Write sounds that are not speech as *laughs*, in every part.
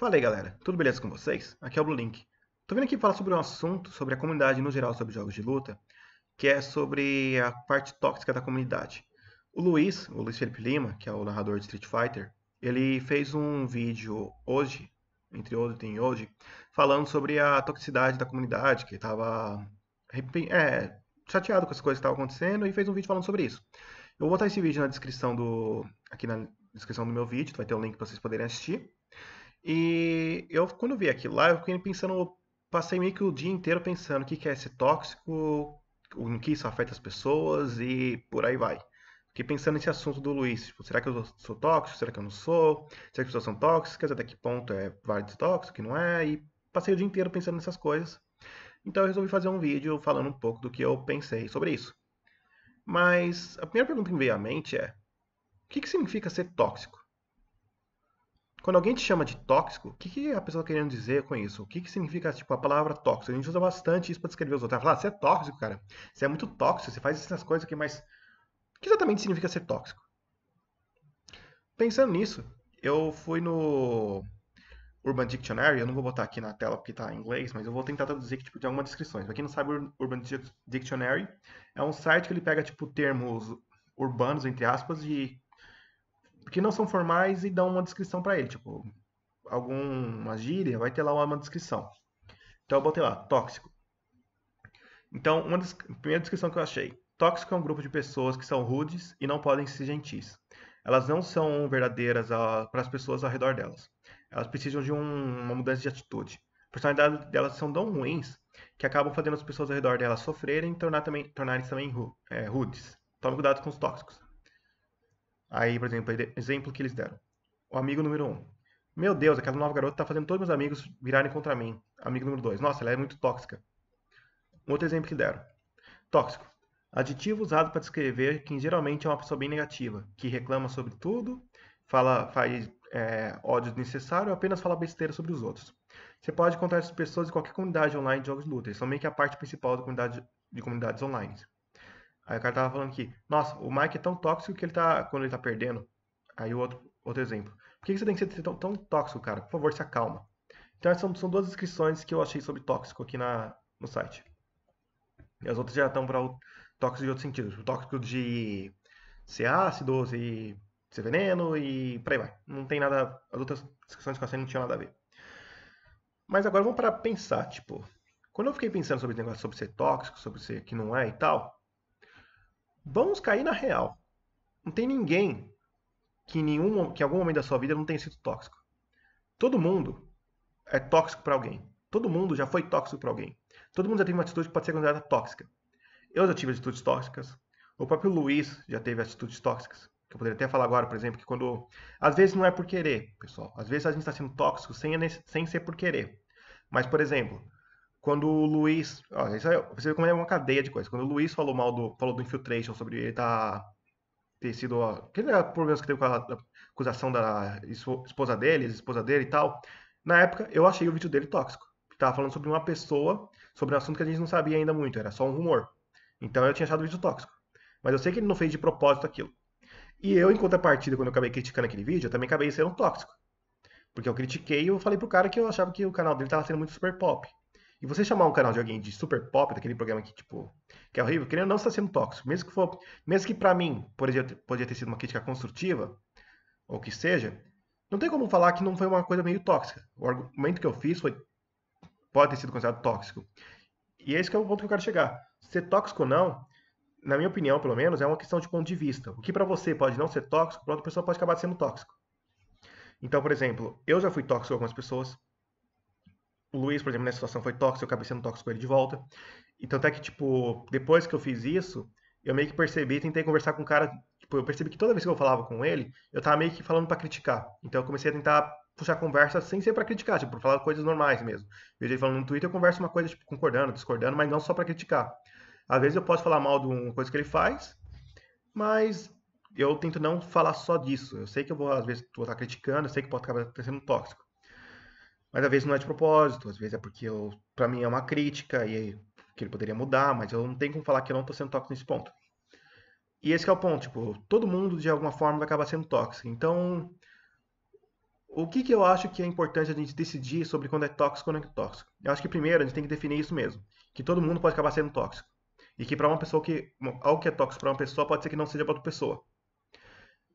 Fala aí galera, tudo beleza com vocês? Aqui é o Blue Link. Tô vindo aqui falar sobre um assunto, sobre a comunidade no geral sobre jogos de luta, que é sobre a parte tóxica da comunidade. O Luiz, o Luiz Felipe Lima, que é o narrador de Street Fighter, ele fez um vídeo hoje, entre ontem e hoje, falando sobre a toxicidade da comunidade, que estava é, chateado com as coisas que estavam acontecendo e fez um vídeo falando sobre isso. Eu vou botar esse vídeo na descrição do aqui na descrição do meu vídeo, vai ter um link para vocês poderem assistir. E eu, quando vi aquilo lá, eu fiquei pensando, passei meio que o dia inteiro pensando o que, que é esse tóxico, em que isso afeta as pessoas e por aí vai. Fiquei pensando nesse assunto do Luiz, tipo, será que eu sou tóxico, será que eu não sou, será que as pessoas são tóxicas, até que ponto é válido tóxico, que não é, e passei o dia inteiro pensando nessas coisas. Então eu resolvi fazer um vídeo falando um pouco do que eu pensei sobre isso. Mas a primeira pergunta que me veio à mente é, o que, que significa ser tóxico? Quando alguém te chama de tóxico, o que, que a pessoa está querendo dizer com isso? O que, que significa, tipo, a palavra tóxico? A gente usa bastante isso para descrever os outros. Ela fala, ah, você é tóxico, cara. Você é muito tóxico, você faz essas coisas aqui, mas... O que exatamente significa ser tóxico? Pensando nisso, eu fui no Urban Dictionary, eu não vou botar aqui na tela porque está em inglês, mas eu vou tentar traduzir aqui, tipo, de algumas descrições. Para quem não sabe, o Urban Dictionary é um site que ele pega, tipo, termos urbanos, entre aspas, e que não são formais e dão uma descrição para ele, tipo, alguma gíria, vai ter lá uma descrição. Então eu botei lá, tóxico. Então, uma des... primeira descrição que eu achei. Tóxico é um grupo de pessoas que são rudes e não podem ser gentis. Elas não são verdadeiras a... Ah, para as pessoas ao redor delas. Elas precisam de um... uma mudança de atitude. Personalidades delas são tão ruins que acabam fazendo as pessoas ao redor delas sofrerem e tornar também... tornarem também ru... é, rudes. Tome cuidado com os tóxicos. Aí, por exemplo, exemplo que eles deram. O amigo número 1. Um. Meu Deus, aquela nova garota tá fazendo todos meus amigos virarem contra mim. Amigo número 2. Nossa, ela é muito tóxica. Um outro exemplo que deram. Tóxico. Aditivo usado para descrever quem geralmente é uma pessoa bem negativa, que reclama sobre tudo, fala, faz é, ódio desnecessário ou apenas fala besteira sobre os outros. Você pode encontrar essas pessoas em qualquer comunidade online de jogos de luta. Eles são meio que a parte principal da comunidade, de comunidades online. Aí o cara tava falando que, nossa, o Mike é tão tóxico que ele tá. Quando ele tá perdendo. Aí outro, outro exemplo. Por que, você tem que ser tão, tão, tóxico, cara? Por favor, se acalma. Então essas são, são duas descrições que eu achei sobre tóxico aqui na, no site. E as outras já estão para o tóxico de outros sentidos. O tóxico de ser ácido, ser, ser veneno e por aí vai. Não tem nada. As outras descrições que eu achei não tinham nada a ver. Mas agora vamos para pensar, tipo, quando eu fiquei pensando sobre esse negócio sobre ser tóxico, sobre ser que não é e tal, Vamos cair na real. Não tem ninguém que em, nenhum, que em algum momento da sua vida não tenha sido tóxico. Todo mundo é tóxico para alguém. Todo mundo já foi tóxico para alguém. Todo mundo já teve uma atitude que pode ser considerada tóxica. Eu já tive atitudes tóxicas. O próprio Luiz já teve atitudes tóxicas. Que eu poderia até falar agora, por exemplo, que quando. Às vezes não é por querer, pessoal. Às vezes a gente está sendo tóxico sem, sem ser por querer. Mas, por exemplo, quando o Luiz. Ó, você vê como é uma cadeia de coisas. Quando o Luiz falou mal do. falou do Infiltration sobre ele tá, ter sido. Ó, aquele é problemas que teve com a, a acusação da esposa dele, esposa dele e tal. Na época, eu achei o vídeo dele tóxico. Tava falando sobre uma pessoa, sobre um assunto que a gente não sabia ainda muito, era só um rumor. Então eu tinha achado o vídeo tóxico. Mas eu sei que ele não fez de propósito aquilo. E eu, em contrapartida, quando eu acabei criticando aquele vídeo, eu também acabei sendo tóxico. Porque eu critiquei e eu falei pro cara que eu achava que o canal dele tava sendo muito super pop. E você chamar um canal de alguém de super pop, daquele programa que, tipo, que é horrível, querendo ou não está sendo tóxico. Mesmo que for, mesmo que para mim, por exemplo, poderia ter sido uma crítica construtiva, ou que seja, não tem como falar que não foi uma coisa meio tóxica. O argumento que eu fiz foi pode ter sido considerado tóxico. E é esse é o ponto que eu quero chegar. Ser tóxico ou não, na minha opinião, pelo menos, é uma questão de ponto de vista. O que para você pode não ser tóxico, para outra pessoa pode acabar sendo tóxico. Então, por exemplo, eu já fui tóxico com algumas pessoas, o Luiz, por exemplo, nessa situação foi tóxico, eu acabei sendo tóxico com ele de volta. Então até que, tipo, depois que eu fiz isso, eu meio que percebi, tentei conversar com o cara, tipo, eu percebi que toda vez que eu falava com ele, eu tava meio que falando para criticar. Então eu comecei a tentar puxar conversa sem ser para criticar, tipo, pra falar coisas normais mesmo. Eu ele falando no Twitter, eu converso uma coisa, tipo, concordando, discordando, mas não só para criticar. Às vezes eu posso falar mal de uma coisa que ele faz, mas eu tento não falar só disso. Eu sei que eu vou, às vezes, estar tá criticando, eu sei que pode acabar sendo tóxico. Mas às vezes não é de propósito, às vezes é porque eu, para mim é uma crítica e que ele poderia mudar, mas eu não tenho como falar que eu não tô sendo tóxico nesse ponto. E esse é o ponto, tipo, todo mundo de alguma forma acaba sendo tóxico. Então, o que, que eu acho que é importante a gente decidir sobre quando é tóxico ou não é tóxico? Eu acho que primeiro a gente tem que definir isso mesmo, que todo mundo pode acabar sendo tóxico. E que para uma pessoa que algo que é tóxico para uma pessoa pode ser que não seja para outra pessoa.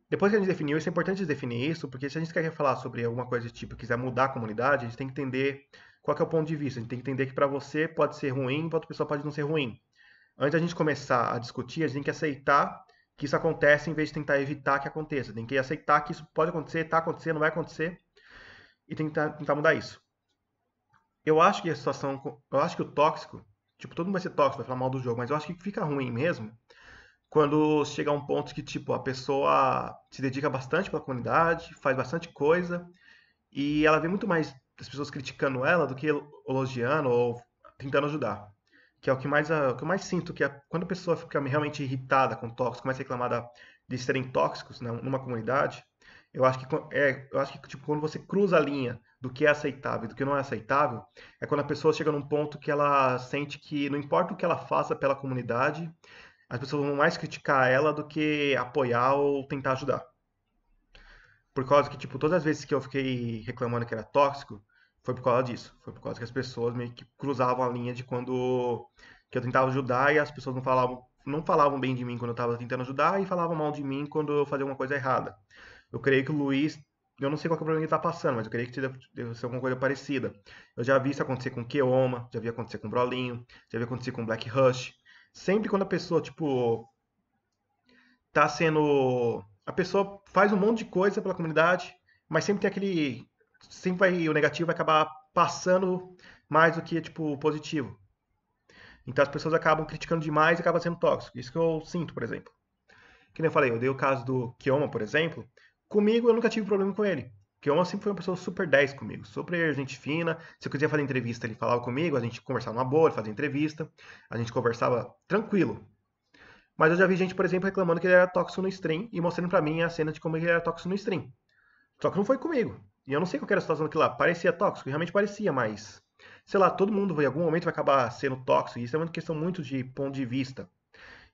Depois que a gente definiu isso, é importante definir isso, porque se a gente quer falar sobre alguma coisa do tipo, quiser mudar a comunidade, a gente tem que entender qual que é o ponto de vista. A gente tem que entender que para você pode ser ruim, para outra pessoa pode não ser ruim. Antes da gente começar a discutir, a gente tem que aceitar que isso acontece em vez de tentar evitar que aconteça. Tem que aceitar que isso pode acontecer, está acontecendo, vai acontecer e tem que tentar mudar isso. Eu acho que a situação, eu acho que o tóxico, tipo, todo mundo vai ser tóxico, vai falar mal do jogo, mas eu acho que fica ruim mesmo quando chega a um ponto que tipo a pessoa se dedica bastante para a comunidade, faz bastante coisa e ela vê muito mais as pessoas criticando ela do que elogiando ou tentando ajudar. Que é o que mais ah, o que eu mais sinto que é quando a pessoa fica realmente irritada com tóxicos, começa a reclamar de serem tóxicos né, numa comunidade, eu acho que é, eu acho que tipo quando você cruza a linha do que é aceitável e do que não é aceitável, é quando a pessoa chega num ponto que ela sente que não importa o que ela faça pela comunidade, as pessoas vão mais criticar ela do que apoiar ou tentar ajudar. Por causa que, tipo, todas as vezes que eu fiquei reclamando que era tóxico, foi por causa disso. Foi por causa que as pessoas meio que cruzavam a linha de quando que eu tentava ajudar e as pessoas não falavam, não falavam bem de mim quando eu estava tentando ajudar e falavam mal de mim quando eu fazia alguma coisa errada. Eu creio que o Luiz, eu não sei qual é o problema que ele tá passando, mas eu creio que deve ser alguma coisa parecida. Eu já vi isso acontecer com o Keoma, já vi acontecer com o Brolinho, já vi acontecer com o Black Rush, sempre quando a pessoa, tipo, tá sendo. A pessoa faz um monte de coisa pela comunidade, mas sempre tem aquele. Sempre vai, o negativo vai acabar passando mais do que, tipo, o positivo. Então as pessoas acabam criticando demais e acabam sendo tóxicos Isso que eu sinto, por exemplo. Que nem eu falei, eu dei o caso do Kioma, por exemplo. Comigo eu nunca tive problema com ele. Porque o Elon sempre foi uma pessoa super 10 comigo, super gente fina. Se eu quisesse fazer entrevista, ele falava comigo, a gente conversava numa boa, ele fazia entrevista, a gente conversava tranquilo. Mas eu já vi gente, por exemplo, reclamando que ele era tóxico no stream e mostrando para mim a cena de como ele era tóxico no stream. Só que não foi comigo. E eu não sei qual era a situação daquilo lá. Parecia tóxico, realmente parecia, mas. Sei lá, todo mundo em algum momento vai acabar sendo tóxico. E isso é uma questão muito de ponto de vista.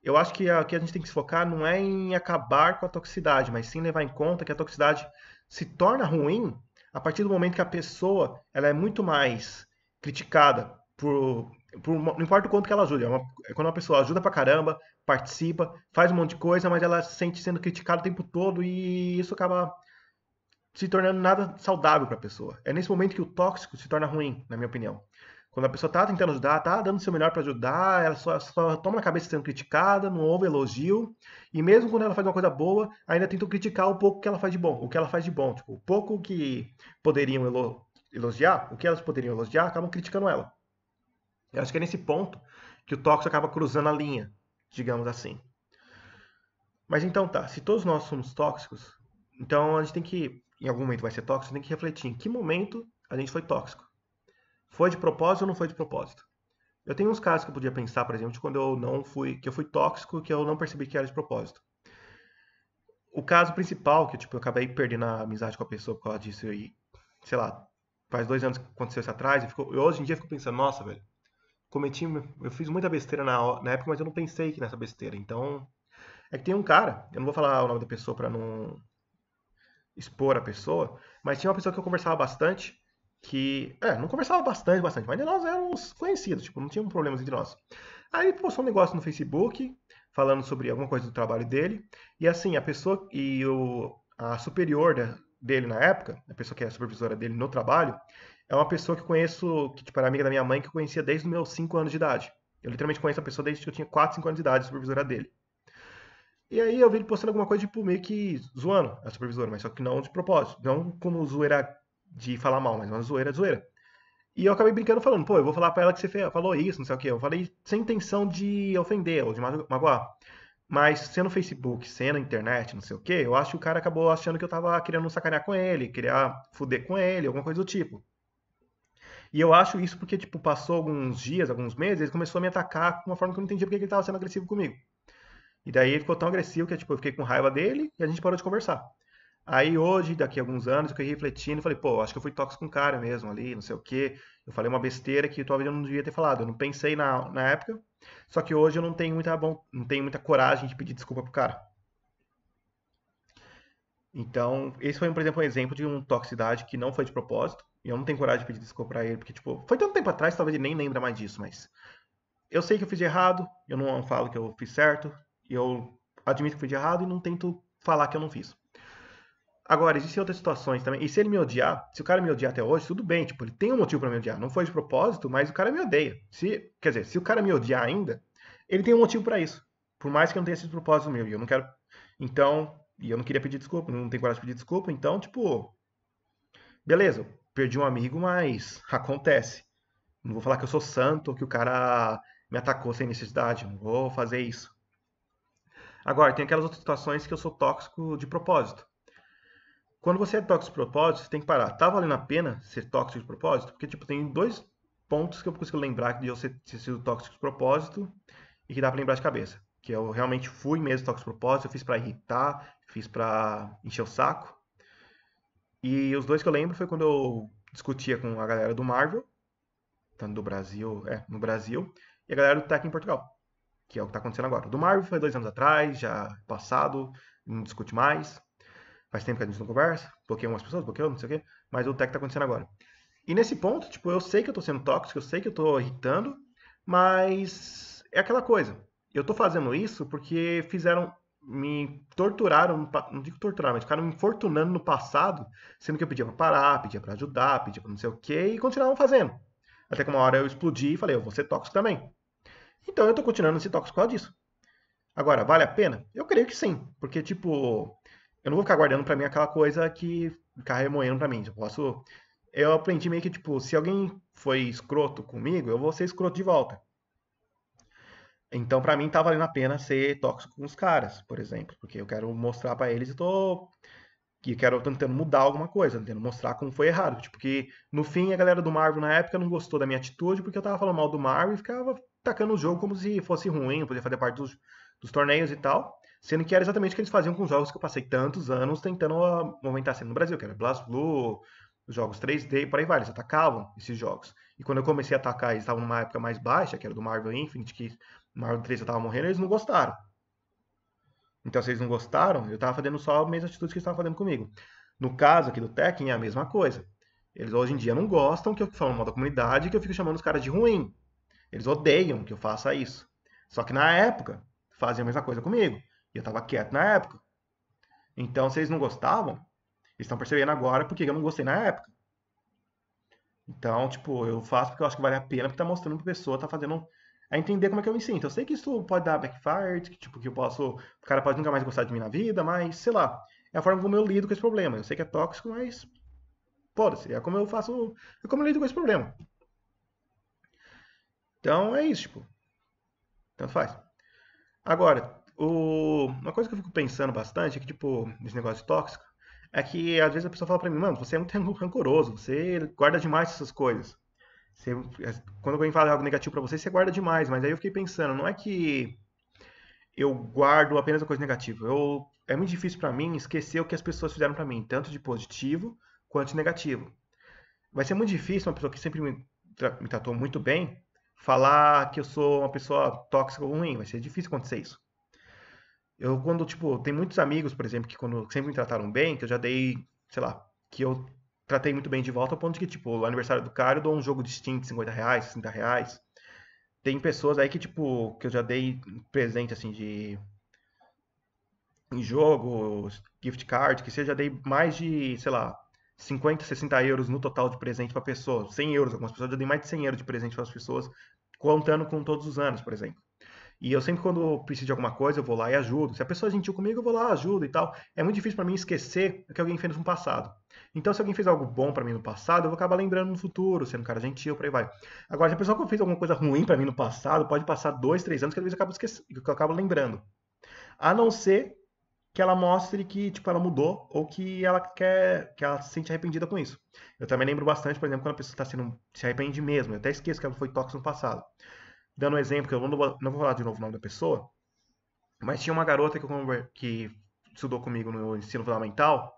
Eu acho que aqui a gente tem que se focar não é em acabar com a toxicidade, mas sim levar em conta que a toxicidade se torna ruim a partir do momento que a pessoa ela é muito mais criticada por, por não importa o quanto que ela ajude, é uma, é quando uma pessoa ajuda pra caramba, participa, faz um monte de coisa, mas ela se sente sendo criticada o tempo todo e isso acaba se tornando nada saudável para a pessoa. É nesse momento que o tóxico se torna ruim, na minha opinião. Quando a pessoa tá tentando ajudar, tá dando o seu melhor para ajudar, ela só, só, toma na cabeça sendo criticada, não houve elogio. E mesmo quando ela faz uma coisa boa, ainda tentam criticar o pouco que ela faz de bom. O que ela faz de bom. Tipo, o pouco que poderiam elo elogiar, o que elas poderiam elogiar, acabam criticando ela. Eu acho que é nesse ponto que o tóxico acaba cruzando a linha, digamos assim. Mas então tá, se todos nós somos tóxicos, então a gente tem que, em algum momento vai ser tóxico, tem que refletir em que momento a gente foi tóxico. Foi de propósito ou não foi de propósito? Eu tenho uns casos que eu podia pensar, por exemplo, de quando eu não fui, que eu fui tóxico, que eu não percebi que era de propósito. O caso principal, que tipo, eu acabei perdendo a amizade com a pessoa por causa disso, e, sei lá, faz dois anos que aconteceu isso atrás, fico, eu hoje em dia fico pensando, nossa, velho, cometi, eu fiz muita besteira na, na época, mas eu não pensei que nessa besteira. Então, é que tem um cara, eu não vou falar o nome da pessoa para não expor a pessoa, mas tinha uma pessoa que eu conversava bastante, que. É, não conversava bastante, bastante, mas nós éramos conhecidos, tipo, não tinha problemas entre nós. Aí ele postou um negócio no Facebook, falando sobre alguma coisa do trabalho dele, e assim, a pessoa e o, a superior da, dele na época, a pessoa que é a supervisora dele no trabalho, é uma pessoa que eu conheço, que tipo, era amiga da minha mãe, que eu conhecia desde os meus 5 anos de idade. Eu literalmente conheço a pessoa desde que eu tinha 4, 5 anos de idade, a supervisora dele. E aí eu vi ele postando alguma coisa, tipo, meio que zoando a supervisora, mas só que não de propósito. Não como zoeira de falar mal, mas uma zoeira é zoeira. E eu acabei brincando falando, pô, eu vou falar para ela que você falou isso, não sei o quê. Eu falei sem intenção de ofender ou de magoar. Mas sendo Facebook, sendo internet, não sei o quê, eu acho que o cara acabou achando que eu tava querendo sacanear com ele, queria fuder com ele, alguma coisa do tipo. E eu acho isso porque, tipo, passou alguns dias, alguns meses, ele começou a me atacar de uma forma que eu não entendia porque ele estava sendo agressivo comigo. E daí ele ficou tão agressivo que, tipo, eu fiquei com raiva dele e a gente parou de conversar. Aí hoje, daqui a alguns anos, eu fiquei refletindo, e falei, pô, acho que eu fui tóxico com o cara mesmo ali, não sei o quê. Eu falei uma besteira que talvez eu não devia ter falado. Eu não pensei na, na época, só que hoje eu não tenho muita bom, não tenho muita coragem de pedir desculpa pro cara. Então, esse foi, por exemplo, um exemplo de uma toxicidade que não foi de propósito. E eu não tenho coragem de pedir desculpa pra ele, porque, tipo, foi tanto tempo atrás, talvez ele nem lembra mais disso, mas. Eu sei que eu fiz de errado, eu não falo que eu fiz certo, eu admito que eu fiz de errado e não tento falar que eu não fiz. Agora, existem outras situações também. E se ele me odiar, se o cara me odiar até hoje, tudo bem. Tipo, ele tem um motivo para me odiar. Não foi de propósito, mas o cara me odeia. Se, quer dizer, se o cara me odiar ainda, ele tem um motivo para isso. Por mais que eu não tenha sido propósito meu. E eu não quero. Então, e eu não queria pedir desculpa, não tenho coragem de pedir desculpa. Então, tipo. Beleza, perdi um amigo, mas *laughs* acontece. Não vou falar que eu sou santo, que o cara me atacou sem necessidade. Não vou fazer isso. Agora, tem aquelas outras situações que eu sou tóxico de propósito quando você é tóxico de propósito, você tem que parar. Tá valendo a pena ser tóxico de propósito? Porque, tipo, tem dois pontos que eu consigo lembrar de eu ser, ter sido tóxico de propósito e que dá pra lembrar de cabeça. Que eu realmente fui mesmo tóxico de propósito, eu fiz para irritar, fiz para encher o saco. E os dois que eu lembro foi quando eu discutia com a galera do Marvel, tanto do Brasil, é, no Brasil, e a galera do Tech em Portugal, que é o que tá acontecendo agora. O do Marvel foi dois anos atrás, já passado, não discute mais. Faz tempo que a gente não conversa, bloqueei umas pessoas, bloqueou, não sei o quê, mas o tech tá acontecendo agora. E nesse ponto, tipo, eu sei que eu tô sendo tóxico, eu sei que eu tô irritando, mas é aquela coisa. Eu tô fazendo isso porque fizeram, me torturaram, não digo torturar, mas ficaram me infortunando no passado, sendo que eu pedia pra parar, pedia pra ajudar, pedia pra não sei o quê, e continuavam fazendo. Até que uma hora eu explodi e falei, eu vou ser tóxico também. Então eu tô continuando ser tóxico por causa disso. Agora, vale a pena? Eu creio que sim, porque, tipo, eu não vou ficar guardando para mim aquela coisa que ficar remoendo para mim. Eu tipo, posso. Eu aprendi meio que, tipo, se alguém foi escroto comigo, eu vou ser escroto de volta. Então, para mim, tá valendo a pena ser tóxico com os caras, por exemplo. Porque eu quero mostrar para eles, eu tô. Que quero tentando mudar alguma coisa, tentando mostrar como foi errado. Tipo, que no fim a galera do Marvel na época não gostou da minha atitude porque eu tava falando mal do Marvel e ficava tacando o jogo como se fosse ruim, podia fazer parte dos, dos torneios e tal. Sendo que era exatamente o que eles faziam com os jogos que eu passei tantos anos tentando aumentar ah, sendo assim, no Brasil, que era Blast Blue, jogos 3D, por aí vai, eles atacavam esses jogos. E quando eu comecei a atacar, eles estavam numa época mais baixa, que era do Marvel Infinite, que Marvel 3 já tava morrendo, eles não gostaram. Então, se eles não gostaram, eu tava fazendo só a mesma atitude que eles estavam fazendo comigo. No caso aqui do Tekken, é a mesma coisa. Eles hoje em dia não gostam que eu falo mal da comunidade que eu fico chamando os caras de ruim. Eles odeiam que eu faça isso. Só que na época, faziam a mesma coisa comigo. E eu tava quieto na época. Então, vocês não gostavam? estão percebendo agora porque eu não gostei na época. Então, tipo, eu faço porque eu acho que vale a pena, porque tá mostrando pra pessoa, tá fazendo a entender como é que eu me sinto. Eu sei que isso pode dar backfire, que, tipo, que eu posso, o cara pode nunca mais gostar de mim na vida, mas, sei lá, é a forma como eu lido com esse problema. Eu sei que é tóxico, mas, foda-se, é como eu faço, é como eu lido com esse problema. Então, é isso, tipo, tanto faz. Agora, o... Uma coisa que eu fico pensando bastante é que, tipo, esse negócio tóxico, é que às vezes a pessoa fala pra mim, mano, você é muito *laughs* rancoroso, você guarda demais essas coisas. Você... Quando alguém fala algo negativo para você, você guarda demais. Mas aí eu fiquei pensando, não é que eu guardo apenas a coisa negativa. Eu... É muito difícil para mim esquecer o que as pessoas fizeram para mim, tanto de positivo quanto de negativo. Vai ser muito difícil uma pessoa que sempre me, tra... me tratou muito bem falar que eu sou uma pessoa tóxica ou ruim. Vai ser difícil acontecer isso. Eu, quando, tipo, tem muitos amigos, por exemplo, que quando sempre me trataram bem, que eu já dei, sei lá, que eu tratei muito bem de volta, ao ponto de que, tipo, o aniversário do cara eu dou um jogo distinto 50 reais, 60 reais. Tem pessoas aí que, tipo, que eu já dei presente, assim, de. em jogo, gift card, que seja, já dei mais de, sei lá, 50, 60 euros no total de presente pra pessoa. 100 euros, algumas pessoas já dei mais de 100 euros de presente para as pessoas, contando com todos os anos, por exemplo. E eu sempre, quando preciso de alguma coisa, eu vou lá e ajudo. Se a pessoa é gentil comigo, eu vou lá, ajudo e tal. É muito difícil para mim esquecer o que alguém fez no passado. Então, se alguém fez algo bom para mim no passado, eu vou acabar lembrando no futuro, sendo um cara gentil, por aí vai. Agora, se a pessoa fez alguma coisa ruim para mim no passado, pode passar dois, três anos que às vezes eu acabo, esquecendo, eu acabo lembrando. A não ser que ela mostre que tipo ela mudou ou que ela quer que ela se sente arrependida com isso. Eu também lembro bastante, por exemplo, quando a pessoa está sendo se arrepende mesmo. Eu até esqueço que ela foi tóxica no passado dando um exemplo, que eu não vou, não vou falar de novo o nome da pessoa, mas tinha uma garota que, que estudou comigo no ensino fundamental,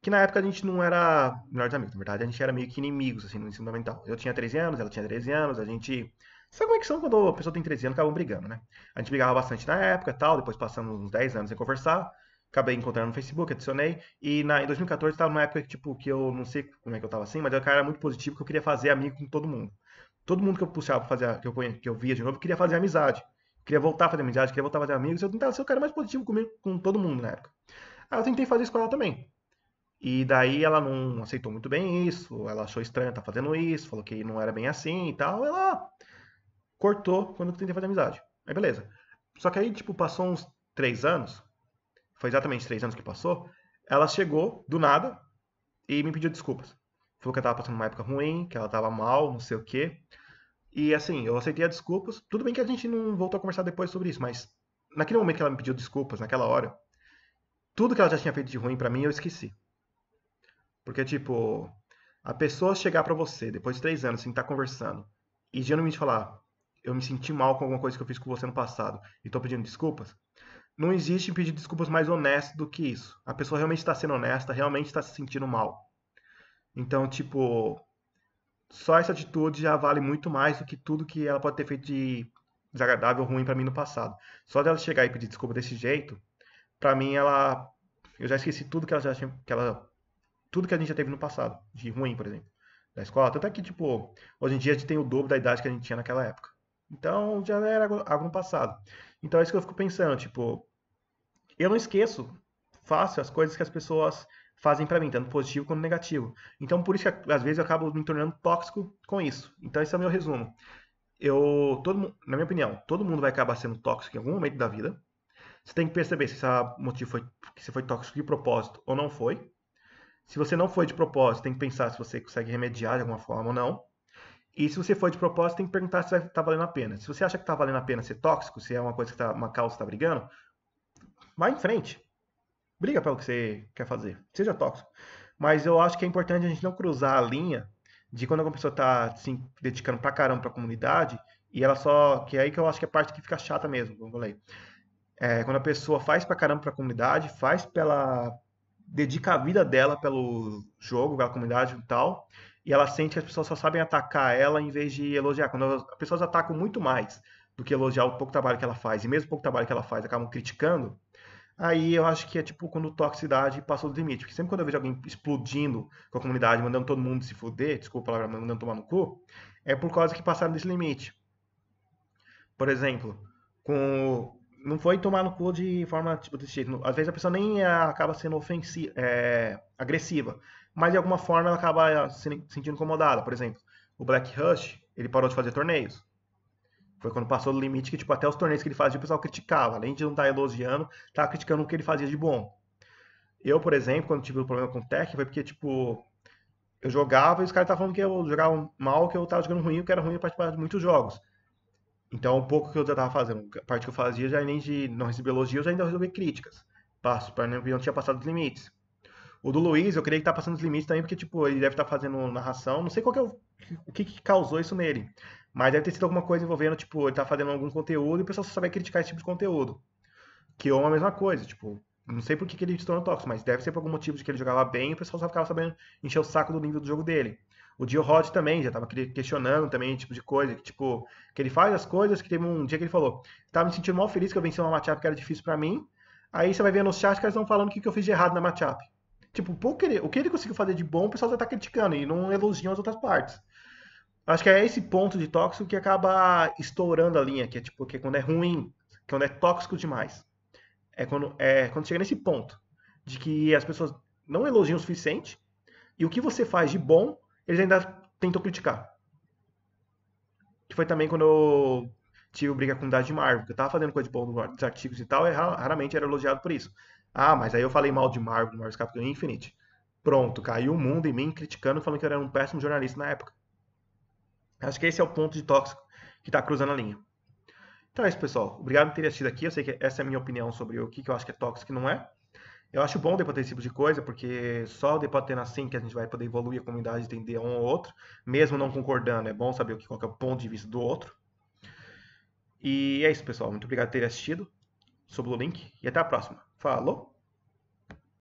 que na época a gente não era melhores amigos, na verdade a gente era meio que inimigos, assim, no ensino fundamental. Eu tinha 13 anos, ela tinha 13 anos, a gente... Sabe como é que são quando a pessoa tem 13 anos, acabam brigando, né? A gente brigava bastante na época tal, depois passamos uns 10 anos em conversar, acabei encontrando no Facebook, adicionei, e na, em 2014 estava numa época que, tipo, que eu não sei como é que eu estava assim, mas eu era muito positivo, que eu queria fazer amigo com todo mundo. Todo mundo que eu puxava fazer, que eu, que eu via de novo, queria fazer amizade. Queria voltar a fazer amizade, queria voltar a fazer amigos. Eu tentava ser o cara mais positivo comigo, com todo mundo na época. Aí eu tentei fazer isso com ela também. E daí ela não aceitou muito bem isso, ela achou estranho estar tá fazendo isso, falou que não era bem assim e tal. Ela cortou quando eu tentei fazer amizade. Aí beleza. Só que aí, tipo, passou uns três anos, foi exatamente três anos que passou, ela chegou do nada e me pediu desculpas falou que ela tava passando uma época ruim, que ela tava mal, não sei o quê. E assim, eu aceitei as desculpas. Tudo bem que a gente não voltou a conversar depois sobre isso, mas naquele momento que ela me pediu desculpas, naquela hora, tudo que ela já tinha feito de ruim para mim, eu esqueci. Porque, tipo, a pessoa chegar para você depois de três anos, sem estar tá conversando, e genuinamente falar, eu me senti mal com alguma coisa que eu fiz com você no passado e tô pedindo desculpas, não existe pedir desculpas mais honesto do que isso. A pessoa realmente está sendo honesta, realmente está se sentindo mal. Então, tipo, só essa atitude já vale muito mais do que tudo que ela pode ter feito de desagradável, ou ruim para mim no passado. Só dela chegar e pedir desculpa desse jeito, para mim ela eu já esqueci tudo que ela já tinha, que ela tudo que a gente já teve no passado, de ruim, por exemplo, da escola, tanto é que tipo, hoje em dia a gente tem o dobro da idade que a gente tinha naquela época. Então, já era algo no passado. Então é isso que eu fico pensando, tipo, eu não esqueço fácil as coisas que as pessoas fazem para mim, tanto positivo quanto negativo. Então, por isso que às vezes eu acabo me tornando tóxico com isso. Então, esse é o meu resumo. Eu, todo, na minha opinião, todo mundo vai acabar sendo tóxico em algum momento da vida. Você tem que perceber se esse motivo foi que você foi tóxico de propósito ou não foi. Se você não foi de propósito, tem que pensar se você consegue remediar de alguma forma ou não. E se você foi de propósito, tem que perguntar se está valendo a pena. Se você acha que está valendo a pena ser tóxico, se é uma coisa que tá, uma causa que está brigando, vai em frente briga pelo que você quer fazer, seja tóxico. Mas eu acho que é importante a gente não cruzar a linha de quando uma pessoa está se dedicando pra caramba pra comunidade e ela só. Que é aí que eu acho que é a parte que fica chata mesmo, como eu falei. É, quando a pessoa faz pra caramba pra comunidade, faz pela. dedica a vida dela pelo jogo, pela comunidade e tal, e ela sente que as pessoas só sabem atacar ela em vez de elogiar. Quando as pessoas atacam muito mais do que elogiar o pouco trabalho que ela faz, e mesmo o pouco trabalho que ela faz acabam criticando, aí eu acho que é tipo quando toxicidade passou do limite. Porque sempre quando eu vejo alguém explodindo com a comunidade, mandando todo mundo se fuder, desculpa a palavra, mandando tomar no cu, é por causa que passaram desse limite. Por exemplo, com não foi tomar no cu de forma tipo desse jeito. Às vezes a pessoa nem é, acaba sendo ofensiva, é, agressiva, mas de alguma forma ela acaba se sentindo incomodada. Por exemplo, o Black Rush, ele parou de fazer torneios. Foi quando passou do limite que, tipo, até os torneios que ele fazia, o pessoal criticava. Além de não estar tá elogiando, estava tá criticando o que ele fazia de bom. Eu, por exemplo, quando tive um problema com o Tech, foi porque, tipo, eu jogava e os caras estavam falando que eu jogava mal, que eu estava jogando ruim, que era ruim participar de muitos jogos. Então, o pouco que eu já estava fazendo, a parte que eu fazia, já nem de não receber elogios, ainda resolvi críticas. Passo, para não tinha passado os limites. O do Luiz, eu creio que tá passando os limites também, porque, tipo, ele deve estar tá fazendo narração. Não sei qual que é o, o que, que, causou isso nele. Mas deve ter sido alguma coisa envolvendo, tipo, ele tá fazendo algum conteúdo e o pessoal só vai criticar esse tipo de conteúdo. Que é a mesma coisa, tipo, não sei por que, que ele se tornou tóxico, mas deve ser por algum motivo de que ele jogava bem e o pessoal só ficava sabendo encher o saco do nível do jogo dele. O Dio Rod também já tava questionando também tipo de coisa, que, tipo, que ele faz as coisas que teve um dia que ele falou, tava me sentindo mal feliz que eu venci uma matchup que era difícil para mim, aí você vai ver nos chats que eles estão falando o que, que eu fiz de errado na matchup. Tipo, o que, ele, o que ele conseguiu fazer de bom, o pessoal já tá criticando e não elogiam as outras partes. Acho que é esse ponto de tóxico que acaba estourando a linha, que é tipo, que é quando é ruim, é quando é tóxico demais. É quando, é quando chega nesse ponto de que as pessoas não elogiam o suficiente e o que você faz de bom, eles ainda tentam criticar. Que foi também quando eu tive briga com o Dad de Marvel, que eu tava fazendo coisa de bom nos artigos e tal, e raramente era elogiado por isso. Ah, mas aí eu falei mal de Marvel, Marvel Capitão Infinite. Pronto, caiu o mundo em mim criticando, falando que eu era um péssimo jornalista na época. Acho que esse é o ponto de tóxico que está cruzando a linha. Então é isso, pessoal. Obrigado por terem assistido aqui. Eu sei que essa é a minha opinião sobre o que eu acho que é tóxico e não é. Eu acho bom debater esse tipo de coisa, porque só debatendo assim que a gente vai poder evoluir a comunidade, entender um ou outro, mesmo não concordando. É bom saber qual é o ponto de vista do outro. E é isso, pessoal. Muito obrigado por terem assistido. Sobre o link. E até a próxima. Falou!